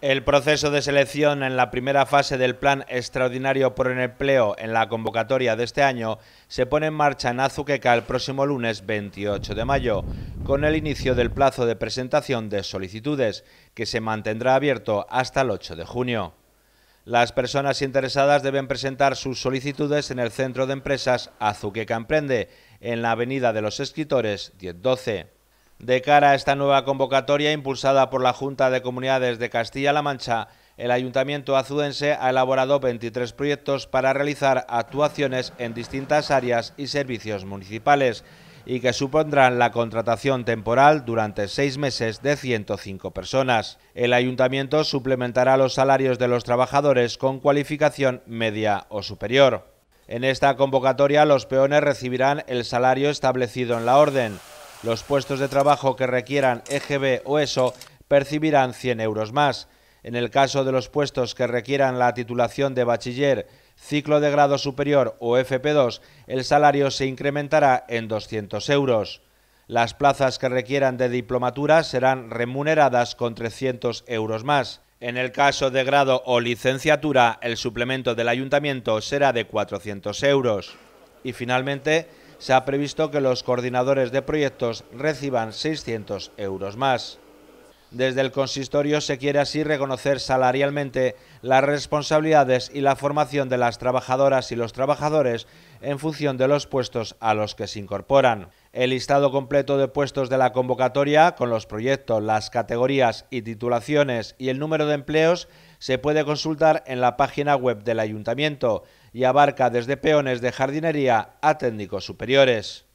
El proceso de selección en la primera fase del Plan Extraordinario por el Empleo en la convocatoria de este año se pone en marcha en Azuqueca el próximo lunes 28 de mayo, con el inicio del plazo de presentación de solicitudes, que se mantendrá abierto hasta el 8 de junio. Las personas interesadas deben presentar sus solicitudes en el Centro de Empresas Azuqueca Emprende, en la Avenida de los Escritores 1012. De cara a esta nueva convocatoria impulsada por la Junta de Comunidades de Castilla-La Mancha, el Ayuntamiento azudense ha elaborado 23 proyectos para realizar actuaciones en distintas áreas y servicios municipales y que supondrán la contratación temporal durante seis meses de 105 personas. El ayuntamiento suplementará los salarios de los trabajadores con cualificación media o superior. En esta convocatoria los peones recibirán el salario establecido en la orden, los puestos de trabajo que requieran EGB o ESO percibirán 100 euros más. En el caso de los puestos que requieran la titulación de bachiller, ciclo de grado superior o FP2, el salario se incrementará en 200 euros. Las plazas que requieran de diplomatura serán remuneradas con 300 euros más. En el caso de grado o licenciatura, el suplemento del ayuntamiento será de 400 euros. Y finalmente, se ha previsto que los coordinadores de proyectos reciban 600 euros más. Desde el consistorio se quiere así reconocer salarialmente las responsabilidades y la formación de las trabajadoras y los trabajadores en función de los puestos a los que se incorporan. El listado completo de puestos de la convocatoria, con los proyectos, las categorías y titulaciones y el número de empleos, se puede consultar en la página web del ayuntamiento y abarca desde peones de jardinería a técnicos superiores.